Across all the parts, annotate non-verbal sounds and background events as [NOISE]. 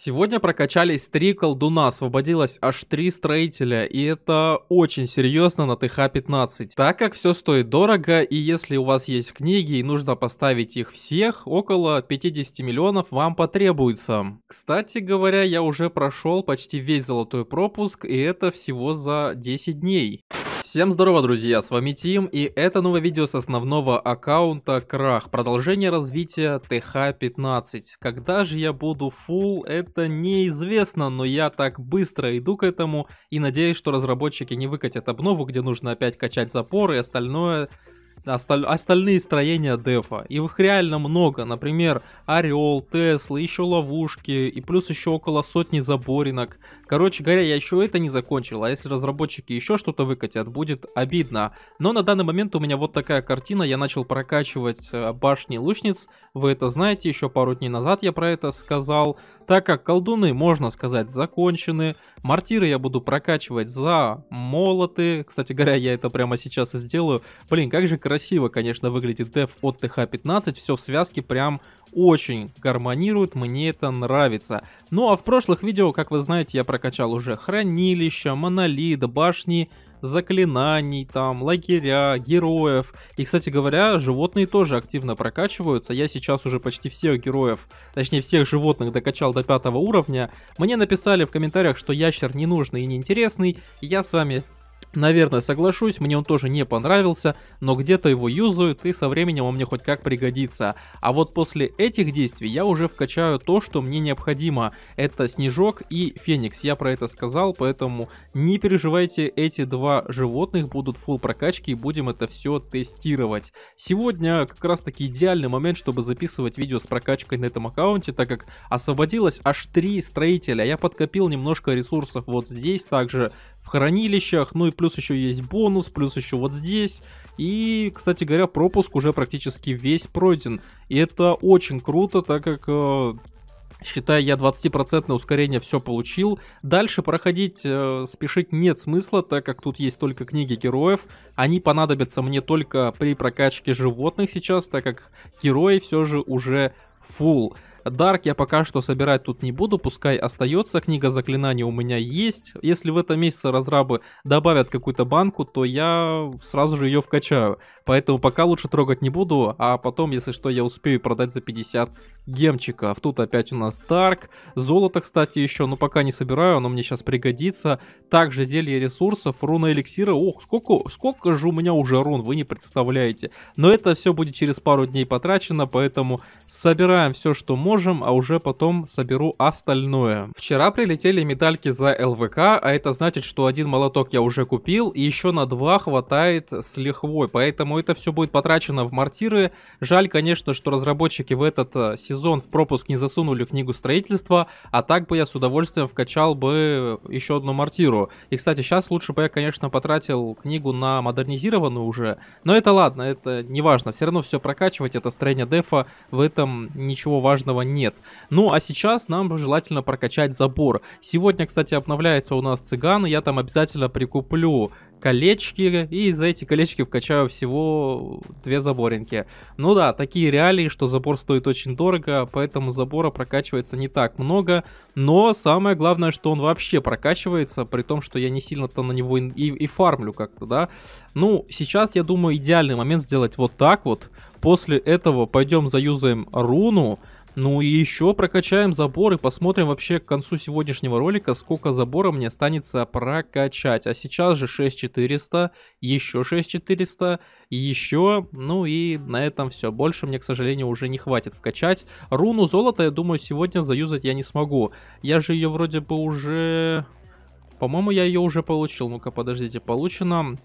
Сегодня прокачались три колдуна, освободилось аж три строителя, и это очень серьезно на ТХ-15, так как все стоит дорого, и если у вас есть книги и нужно поставить их всех, около 50 миллионов вам потребуется. Кстати говоря, я уже прошел почти весь золотой пропуск, и это всего за 10 дней. Всем здорово, друзья, с вами Тим, и это новое видео с основного аккаунта Крах, продолжение развития ТХ-15. Когда же я буду фул? это неизвестно, но я так быстро иду к этому и надеюсь, что разработчики не выкатят обнову, где нужно опять качать запоры и остальное осталь... остальные строения дефа. И их реально много. Например, Орел, Тесла, еще ловушки, и плюс еще около сотни заборинок. Короче говоря, я еще это не закончил, а если разработчики еще что-то выкатят, будет обидно. Но на данный момент у меня вот такая картина. Я начал прокачивать э, башни лучниц. Вы это знаете, еще пару дней назад я про это сказал. Так как колдуны, можно сказать, закончены, мортиры я буду прокачивать за молоты. Кстати говоря, я это прямо сейчас и сделаю. Блин, как же красиво, конечно, выглядит деф от ТХ-15. Все в связке прям очень гармонирует, мне это нравится. Ну а в прошлых видео, как вы знаете, я прокачал уже хранилище, монолит, башни заклинаний, там, лагеря, героев. И, кстати говоря, животные тоже активно прокачиваются. Я сейчас уже почти всех героев, точнее всех животных докачал до пятого уровня. Мне написали в комментариях, что ящер не нужный и неинтересный. Я с вами Наверное, соглашусь, мне он тоже не понравился, но где-то его юзают, и со временем он мне хоть как пригодится. А вот после этих действий я уже вкачаю то, что мне необходимо. Это Снежок и Феникс, я про это сказал, поэтому не переживайте, эти два животных будут full прокачки и будем это все тестировать. Сегодня как раз таки идеальный момент, чтобы записывать видео с прокачкой на этом аккаунте, так как освободилось аж три строителя. Я подкопил немножко ресурсов вот здесь, также в хранилищах, ну и плюс еще есть бонус, плюс еще вот здесь. И, кстати говоря, пропуск уже практически весь пройден. И это очень круто, так как э, Считая, я 20% ускорение все получил. Дальше проходить э, спешить нет смысла, так как тут есть только книги героев. Они понадобятся мне только при прокачке животных сейчас, так как герои все же уже full. Дарк я пока что собирать тут не буду, пускай остается. Книга заклинаний у меня есть. Если в этом месяце разрабы добавят какую-то банку, то я сразу же ее вкачаю. Поэтому пока лучше трогать не буду, а потом, если что, я успею продать за 50 гемчиков. Тут опять у нас Дарк. Золото, кстати, еще, но пока не собираю, оно мне сейчас пригодится. Также зелье ресурсов, руна эликсира. Ох, сколько, сколько же у меня уже рун, вы не представляете. Но это все будет через пару дней потрачено, поэтому собираем все, что можно поможем, а уже потом соберу остальное. Вчера прилетели медальки за ЛВК, а это значит, что один молоток я уже купил, и еще на два хватает с лихвой, поэтому это все будет потрачено в мортиры. Жаль, конечно, что разработчики в этот э, сезон в пропуск не засунули книгу строительства, а так бы я с удовольствием вкачал бы еще одну мортиру. И, кстати, сейчас лучше бы я, конечно, потратил книгу на модернизированную уже, но это ладно, это не важно, все равно все прокачивать, это строение дефа, в этом ничего важного этого нет. Ну а сейчас нам желательно прокачать забор. Сегодня, кстати, обновляется у нас цыган, я там обязательно прикуплю колечки, и за эти колечки вкачаю всего две заборинки. Ну да, такие реалии, что забор стоит очень дорого, поэтому забора прокачивается не так много, но самое главное, что он вообще прокачивается, при том, что я не сильно-то на него и, и, и фармлю как-то, да. Ну, сейчас, я думаю, идеальный момент сделать вот так вот, после этого пойдем заюзаем руну, ну и еще прокачаем забор и посмотрим вообще к концу сегодняшнего ролика, сколько забора мне останется прокачать. А сейчас же 6400, еще 6400, еще, ну и на этом все. Больше мне, к сожалению, уже не хватит вкачать. Руну золота, я думаю, сегодня заюзать я не смогу. Я же ее вроде бы уже... По-моему, я ее уже получил. Ну-ка, подождите, получено...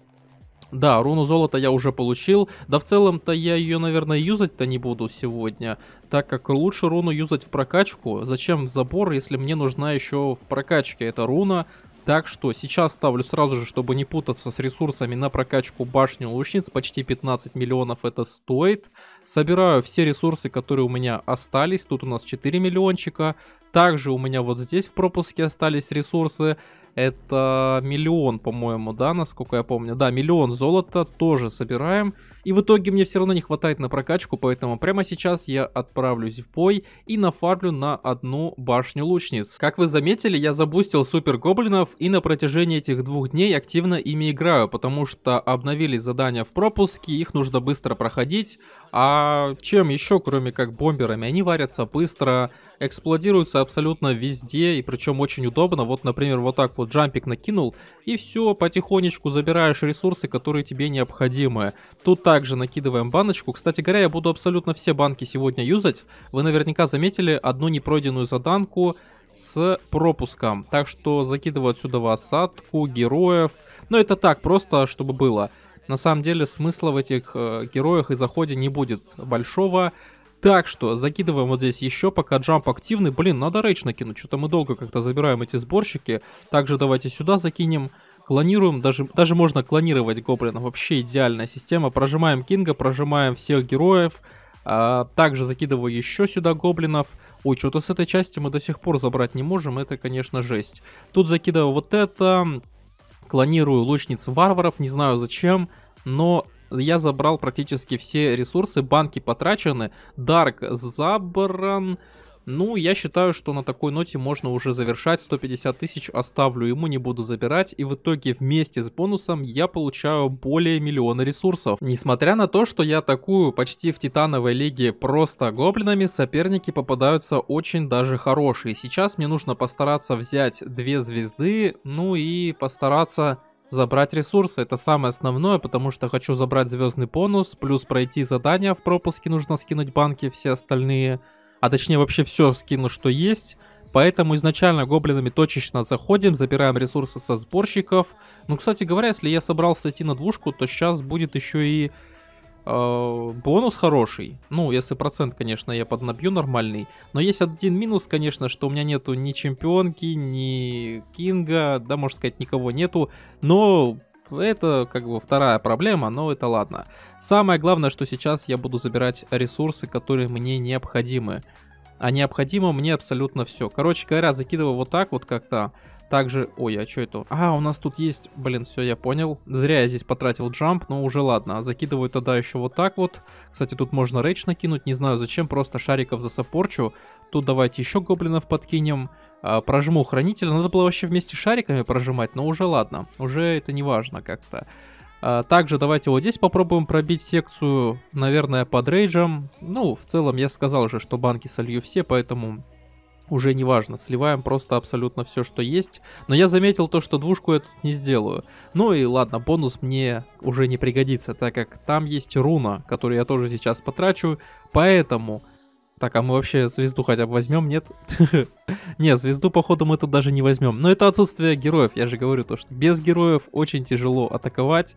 Да, руну золота я уже получил. Да в целом-то я ее, наверное, юзать-то не буду сегодня, так как лучше руну юзать в прокачку. Зачем в забор, если мне нужна еще в прокачке эта руна? Так что сейчас ставлю сразу же, чтобы не путаться с ресурсами на прокачку башню лучниц. Почти 15 миллионов это стоит. Собираю все ресурсы, которые у меня остались. Тут у нас 4 миллиончика. Также у меня вот здесь в пропуске остались ресурсы. Это миллион, по-моему, да, насколько я помню. Да, миллион золота тоже собираем. И в итоге мне все равно не хватает на прокачку, поэтому прямо сейчас я отправлюсь в бой и нафармлю на одну башню лучниц. Как вы заметили, я забустил супер гоблинов и на протяжении этих двух дней активно ими играю, потому что обновили задания в пропуске, их нужно быстро проходить, а чем еще, кроме как бомберами, они варятся быстро, эксплодируются абсолютно везде, и причем очень удобно, вот, например, вот так вот джампик накинул, и все, потихонечку забираешь ресурсы, которые тебе необходимы. Тут так также накидываем баночку. Кстати говоря, я буду абсолютно все банки сегодня юзать. Вы наверняка заметили одну непройденную заданку с пропуском. Так что закидываю отсюда в осадку, героев. Но это так, просто чтобы было. На самом деле смысла в этих э, героях и заходе не будет большого. Так что закидываем вот здесь еще, пока джамп активный. Блин, надо рейдж накинуть, что-то мы долго как-то забираем эти сборщики. Также давайте сюда закинем клонируем, даже, даже можно клонировать гоблинов. вообще идеальная система. Прожимаем кинга, прожимаем всех героев, а, также закидываю еще сюда гоблинов. Ой, что-то с этой части мы до сих пор забрать не можем, это, конечно, жесть. Тут закидываю вот это, клонирую лучниц варваров, не знаю зачем, но я забрал практически все ресурсы, банки потрачены, Дарк забран, ну, я считаю, что на такой ноте можно уже завершать. 150 тысяч оставлю ему, не буду забирать. И в итоге вместе с бонусом я получаю более миллиона ресурсов. Несмотря на то, что я атакую почти в титановой лиге просто гоблинами, соперники попадаются очень даже хорошие. Сейчас мне нужно постараться взять две звезды, ну и постараться забрать ресурсы, это самое основное, потому что хочу забрать звездный бонус, плюс пройти задания в пропуске, нужно скинуть банки, все остальные а точнее вообще все скину, что есть. Поэтому изначально гоблинами точечно заходим, забираем ресурсы со сборщиков. Ну, кстати говоря, если я собрался идти на двушку, то сейчас будет еще и э, бонус хороший. Ну, если процент, конечно, я поднабью нормальный. Но есть один минус, конечно, что у меня нету ни чемпионки, ни кинга, да, можно сказать, никого нету. Но это как бы вторая проблема, но это ладно. Самое главное, что сейчас я буду забирать ресурсы, которые мне необходимы. А необходимо мне абсолютно все. Короче говоря, закидываю вот так вот как-то. Также, ой, а что это? А, у нас тут есть, блин, все, я понял. Зря я здесь потратил джамп, но уже ладно. Закидываю тогда еще вот так вот. Кстати, тут можно рейдж накинуть, не знаю зачем, просто шариков засопорчу. Тут давайте еще гоблинов подкинем. А, прожму хранителя. Надо было вообще вместе шариками прожимать, но уже ладно. Уже это не важно как-то. А, также давайте вот здесь попробуем пробить секцию, наверное, под рейджем. Ну, в целом я сказал уже, что банки солью все, поэтому уже не важно, сливаем просто абсолютно все, что есть. Но я заметил то, что двушку я тут не сделаю. Ну и ладно, бонус мне уже не пригодится, так как там есть руна, которую я тоже сейчас потрачу. Поэтому так, а мы вообще звезду хотя бы возьмем, нет? [LAUGHS] не, звезду, походу, мы тут даже не возьмем. Но это отсутствие героев. Я же говорю то, что без героев очень тяжело атаковать.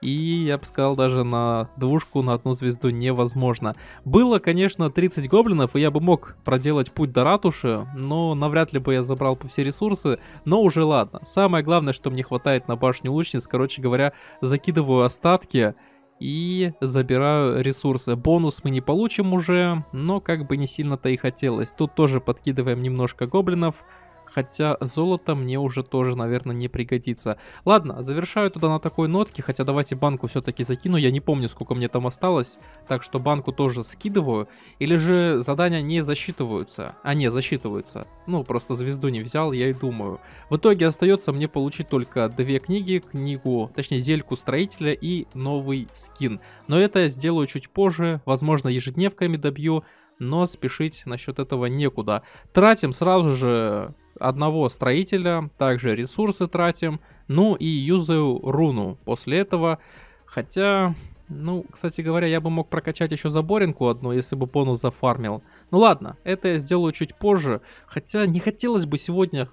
И я бы сказал, даже на двушку, на одну звезду невозможно. Было, конечно, 30 гоблинов, и я бы мог проделать путь до ратуши, но навряд ли бы я забрал по все ресурсы, но уже ладно. Самое главное, что мне хватает на башню лучниц, короче говоря, закидываю остатки, и забираю ресурсы. Бонус мы не получим уже, но как бы не сильно-то и хотелось. Тут тоже подкидываем немножко гоблинов хотя золото мне уже тоже, наверное, не пригодится. Ладно, завершаю тогда на такой нотке, хотя давайте банку все-таки закину, я не помню, сколько мне там осталось, так что банку тоже скидываю, или же задания не засчитываются, а не, засчитываются, ну, просто звезду не взял, я и думаю. В итоге остается мне получить только две книги, книгу, точнее, зельку строителя и новый скин, но это я сделаю чуть позже, возможно, ежедневками добью, но спешить насчет этого некуда. Тратим сразу же одного строителя, также ресурсы тратим, ну и юзаю руну после этого. Хотя, ну, кстати говоря, я бы мог прокачать еще заборинку одну, если бы бонус зафармил. Ну ладно, это я сделаю чуть позже, хотя не хотелось бы сегодня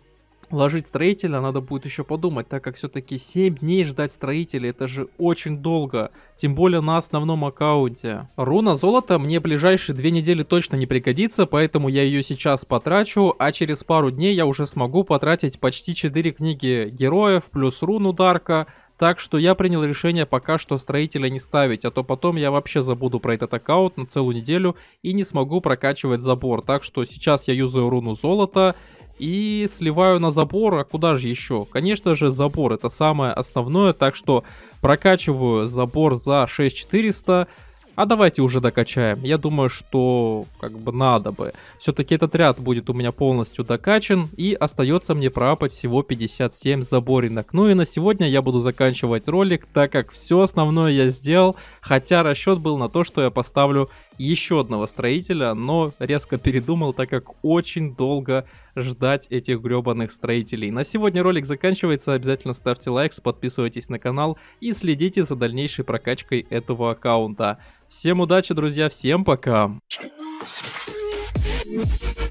ложить строителя, надо будет еще подумать, так как все-таки 7 дней ждать строителя, это же очень долго, тем более на основном аккаунте. Руна золота мне ближайшие две недели точно не пригодится, поэтому я ее сейчас потрачу, а через пару дней я уже смогу потратить почти 4 книги героев, плюс руну Дарка, так что я принял решение пока что строителя не ставить, а то потом я вообще забуду про этот аккаунт на целую неделю и не смогу прокачивать забор. Так что сейчас я юзаю руну золота и сливаю на забор, а куда же еще? Конечно же забор, это самое основное, так что прокачиваю забор за 6400, а давайте уже докачаем. Я думаю, что как бы надо бы. Все-таки этот ряд будет у меня полностью докачан. И остается мне пропать всего 57 заборинок. Ну и на сегодня я буду заканчивать ролик, так как все основное я сделал. Хотя расчет был на то, что я поставлю еще одного строителя, но резко передумал, так как очень долго ждать этих гребаных строителей. На сегодня ролик заканчивается, обязательно ставьте лайк, подписывайтесь на канал и следите за дальнейшей прокачкой этого аккаунта. Всем удачи, друзья, всем пока! Thank you.